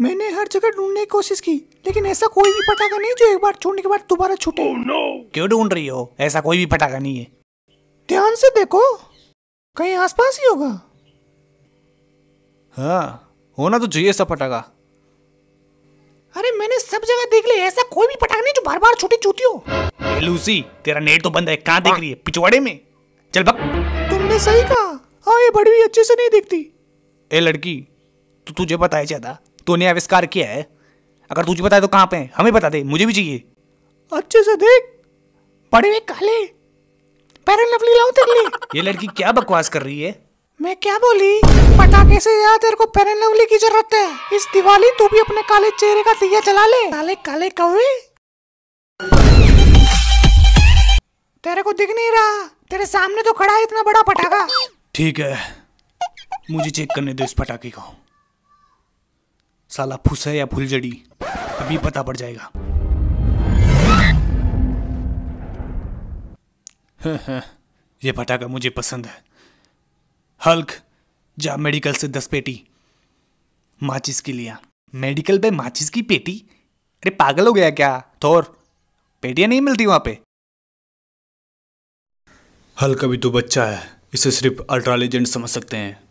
मैंने हर जगह ढूंढने की कोशिश की लेकिन ऐसा कोई भी पटाखा नहीं जो एक बार छोड़ने के बाद दोबारा छूटे oh, no. क्यों ढूंढ रही हो ऐसा कोई भी पटाखा नहीं है ध्यान से देखो कहीं आसपास ही होगा हाँ होना तो चाहिए ऐसा पटाखा अरे मैंने सब जगह देख लिया ऐसा कोई भी पटाखा नहीं जो बार बार छूटी छूटी हो लूसी तेरा नेट तो बंद है कहाँ देख हाँ। रही है पिछवाड़े में चल बक तुमने सही कहा हाँ ये बड़ी अच्छे से नहीं देखती ए लड़की तो तुझे बताया जाता तूने आविष्कार किया है अगर तुझे बताए तो कहाँ पे हमें बता दे मुझे भी चाहिए अच्छे से देख पड़े हुए काले पैरन लवली लाओ तेरे लिए ये लड़की क्या बकवास कर रही है मैं क्या बोली पटाखे से यार तेरे को पैरन लवली की जरूरत है इस दिवाली तू भी अपने काले चेहरे का दिया जला ले काले काले कौवे तेरे को दिख नहीं रहा तेरे सामने तो खड़ा है इतना बड़ा पटाखा ठीक है मुझे चेक करने दो इस पटाखे को साला फुस है या फुलझड़ी अभी पता पड़ जाएगा हम्म, हम्म, ये पटाखा मुझे पसंद है हल्क जा मेडिकल से दस पेटी माचिस की लिया मेडिकल पे माचिस की पेटी अरे पागल हो गया क्या थोर पेटियां नहीं मिलती वहां पे हल्क अभी तो बच्चा है इसे सिर्फ अल्ट्रा लेजेंड समझ सकते हैं